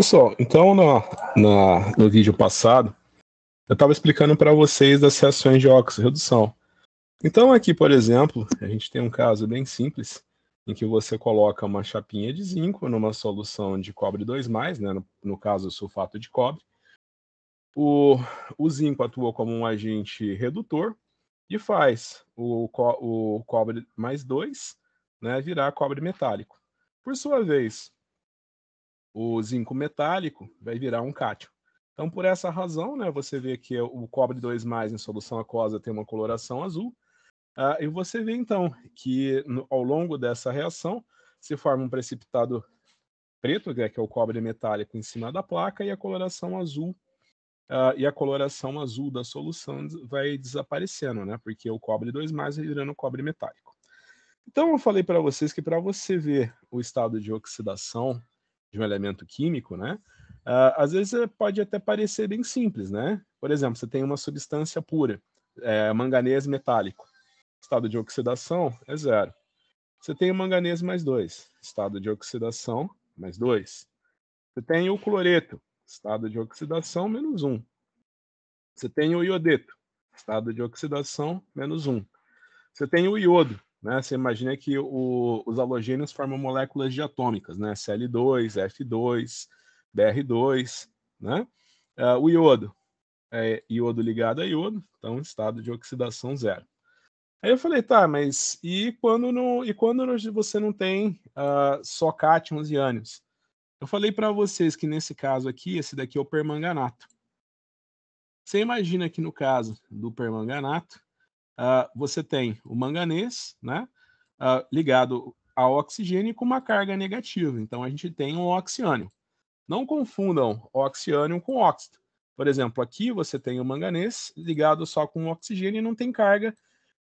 Pessoal, então no no vídeo passado, eu estava explicando para vocês das reações de redução Então aqui, por exemplo, a gente tem um caso bem simples, em que você coloca uma chapinha de zinco numa solução de cobre 2+, né, no, no caso sulfato de cobre. O, o zinco atua como um agente redutor e faz o, co, o cobre mais 2 né, virar cobre metálico. Por sua vez, o zinco metálico vai virar um cátion. Então, por essa razão, né, você vê que o cobre 2 em solução aquosa tem uma coloração azul. Ah, e você vê, então, que no, ao longo dessa reação se forma um precipitado preto, né, que é o cobre metálico em cima da placa, e a coloração azul. Ah, e a coloração azul da solução vai desaparecendo, né? Porque o cobre 2 vai virando cobre metálico. Então, eu falei para vocês que para você ver o estado de oxidação de um elemento químico, né? Uh, às vezes eh, pode até parecer bem simples, né? Por exemplo, você tem uma substância pura, é, manganês metálico, estado de oxidação é zero. Você tem o manganês mais dois, estado de oxidação mais dois. Você tem o cloreto, estado de oxidação menos um. Você tem o iodeto, estado de oxidação menos um. Você tem o iodo, né? Você imagina que o, os halogênios formam moléculas diatômicas, né? Cl2, F2, Br2, né? Uh, o iodo é iodo ligado a iodo, então estado de oxidação zero. Aí eu falei, tá, mas e quando, e quando você não tem uh, só cátions e ânions? Eu falei para vocês que nesse caso aqui, esse daqui é o permanganato. Você imagina que no caso do permanganato, uh, você tem o manganês né, uh, ligado ao oxigênio com uma carga negativa. Então, a gente tem um oxiânio. Não confundam oxiânio com óxido. Por exemplo, aqui você tem o manganês ligado só com oxigênio e não tem carga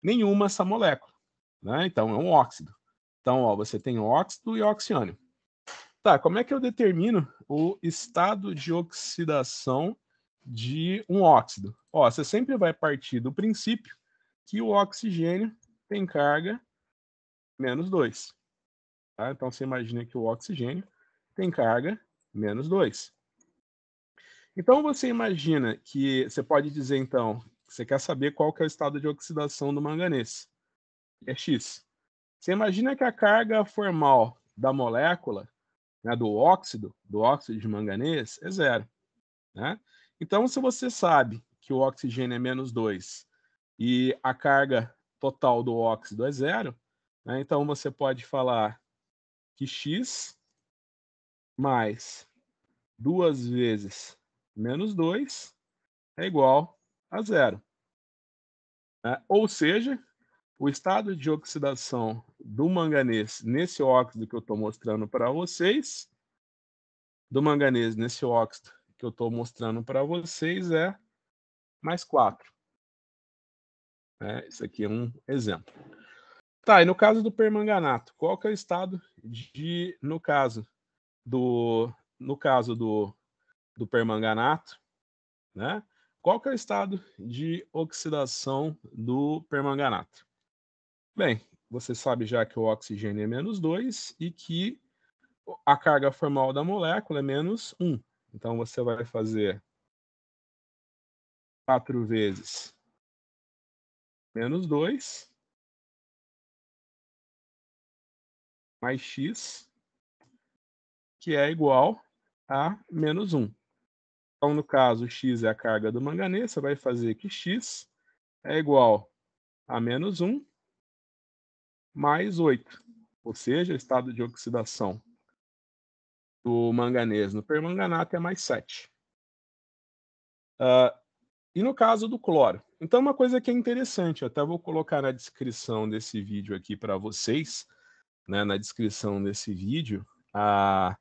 nenhuma essa molécula. Né? Então, é um óxido. Então, ó, você tem óxido e oxiânio. Tá, como é que eu determino o estado de oxidação de um óxido? Ó, você sempre vai partir do princípio que o oxigênio tem carga menos 2. Tá? Então você imagina que o oxigênio tem carga menos 2. Então você imagina que você pode dizer então, você quer saber qual que é o estado de oxidação do manganês. É X. Você imagina que a carga formal da molécula, né, do óxido, do óxido de manganês, é zero. Né? Então, se você sabe que o oxigênio é menos 2 e a carga total do óxido é zero, né? então você pode falar que x mais duas vezes menos 2 é igual a zero. É, ou seja, o estado de oxidação do manganês nesse óxido que eu estou mostrando para vocês, do manganês nesse óxido que eu estou mostrando para vocês é mais 4. Né? Isso aqui é um exemplo. Tá, e no caso do permanganato, qual que é o estado de, no caso do, no caso do, do permanganato, né? Qual que é o estado de oxidação do permanganato? Bem, você sabe já que o oxigênio é menos 2 e que a carga formal da molécula é menos 1. Então você vai fazer 4 vezes menos 2, mais x, que é igual a menos 1. Então, no caso, x é a carga do manganês, você vai fazer que x é igual a menos 1 mais 8, ou seja, o estado de oxidação do manganês no permanganato é mais 7. Uh, ah, e no caso do cloro, então, uma coisa que é interessante, eu até vou colocar na descrição desse vídeo aqui para vocês, né, na descrição desse vídeo, a,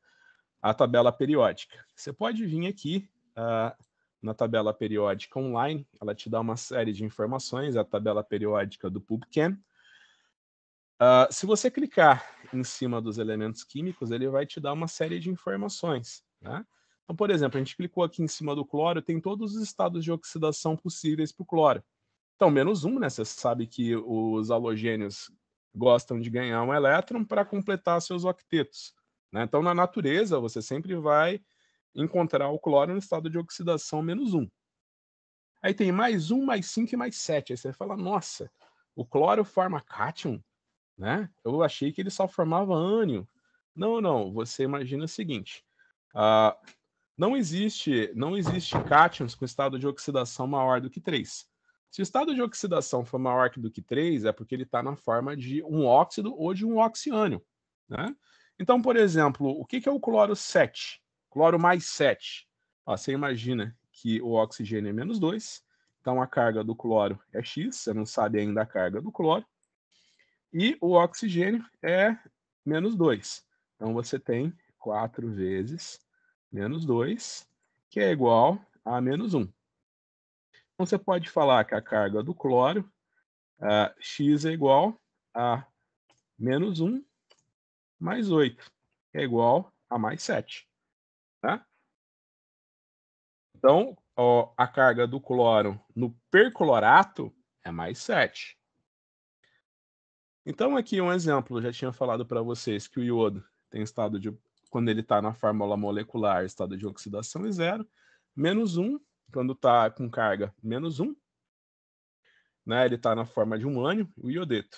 a tabela periódica. Você pode vir aqui uh, na tabela periódica online, ela te dá uma série de informações, a tabela periódica do PubChem. Uh, se você clicar em cima dos elementos químicos, ele vai te dar uma série de informações. Né? Então, por exemplo, a gente clicou aqui em cima do cloro, tem todos os estados de oxidação possíveis para o cloro. Então, menos um, né? Você sabe que os halogênios gostam de ganhar um elétron para completar seus octetos. Né? Então, na natureza, você sempre vai encontrar o cloro no estado de oxidação menos um. Aí tem mais um, mais cinco e mais sete. Aí você fala, nossa, o cloro forma cátion? Né? Eu achei que ele só formava ânion. Não, não. Você imagina o seguinte: uh, não existe, não existe cátions com estado de oxidação maior do que 3. Se o estado de oxidação for maior do que 3, é porque ele está na forma de um óxido ou de um oxiânio. Né? Então, por exemplo, o que, que é o cloro 7? Cloro mais 7. Ó, você imagina que o oxigênio é menos 2, então a carga do cloro é X, você não sabe ainda a carga do cloro, e o oxigênio é menos 2. Então você tem 4 vezes menos 2, que é igual a menos 1. Então, você pode falar que a carga do cloro, uh, X é igual a menos 1 mais 8, que é igual a mais 7. Tá? Então, ó, a carga do cloro no perclorato é mais 7. Então, aqui um exemplo, eu já tinha falado para vocês que o iodo tem estado de quando ele está na fórmula molecular, estado de oxidação é zero, menos 1, quando está com carga, menos 1, né, ele está na forma de um ânion, o iodeto.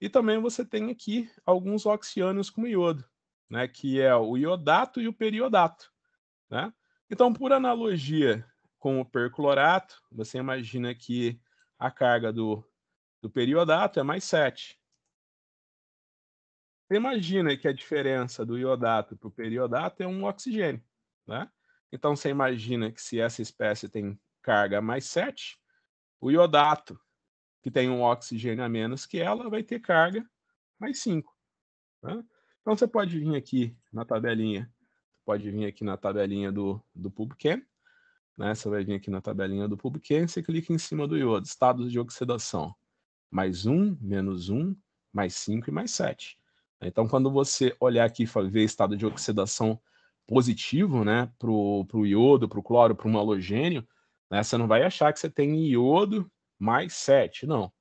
E também você tem aqui alguns oxiânios com iodo, né, que é o iodato e o periodato. Né? Então, por analogia com o perclorato, você imagina que a carga do, do periodato é mais 7, você imagina que a diferença do iodato para o periodato é um oxigênio, né? Então você imagina que se essa espécie tem carga mais 7, o iodato, que tem um oxigênio a menos que ela, vai ter carga mais 5. Né? Então você pode vir aqui na tabelinha, pode vir aqui na tabelinha do, do PubChem, né? Você vai vir aqui na tabelinha do PubChem, você clica em cima do iodo, estados de oxidação, mais 1, menos 1, mais 5 e mais 7. Então, quando você olhar aqui e ver estado de oxidação positivo, né, para o iodo, para o cloro, para um halogênio, né, você não vai achar que você tem iodo mais 7, não.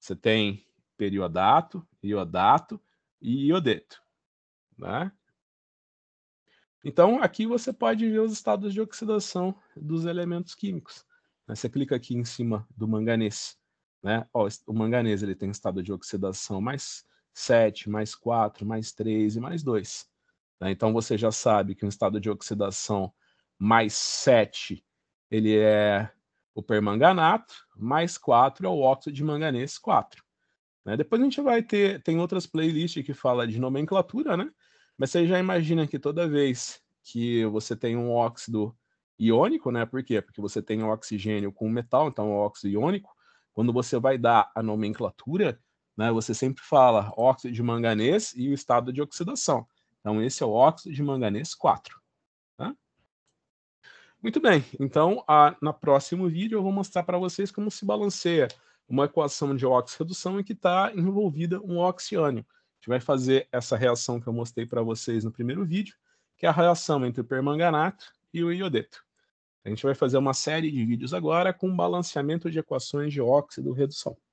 Você tem periodato, iodato e iodeto. Né? Então, aqui você pode ver os estados de oxidação dos elementos químicos. Né? Você clica aqui em cima do manganês. Né? Ó, o manganês ele tem estado de oxidação mais 7, mais 4, mais 3 e mais 2. Tá? Né? Então você já sabe que um estado de oxidação mais 7 ele é o permanganato, mais 4 é o óxido de manganês 4. Né? Depois a gente vai ter, tem outras playlists que fala de nomenclatura, né? Mas você já imagina que toda vez que você tem um óxido iônico, né? Por quê? Porque você tem oxigênio com metal, então o é óxido iônico. Quando você vai dar a nomenclatura, né? Você sempre fala óxido de manganês e o estado de oxidação. Então, esse é o óxido de manganês 4. Tá? Muito bem, então, a, na próximo vídeo eu vou mostrar para vocês como se balanceia uma equação de óxido-redução em que está envolvida um oxiônio. A gente vai fazer essa reação que eu mostrei para vocês no primeiro vídeo, que é a reação entre o permanganato e o iodeto. A gente vai fazer uma série de vídeos agora com balanceamento de equações de óxido-redução.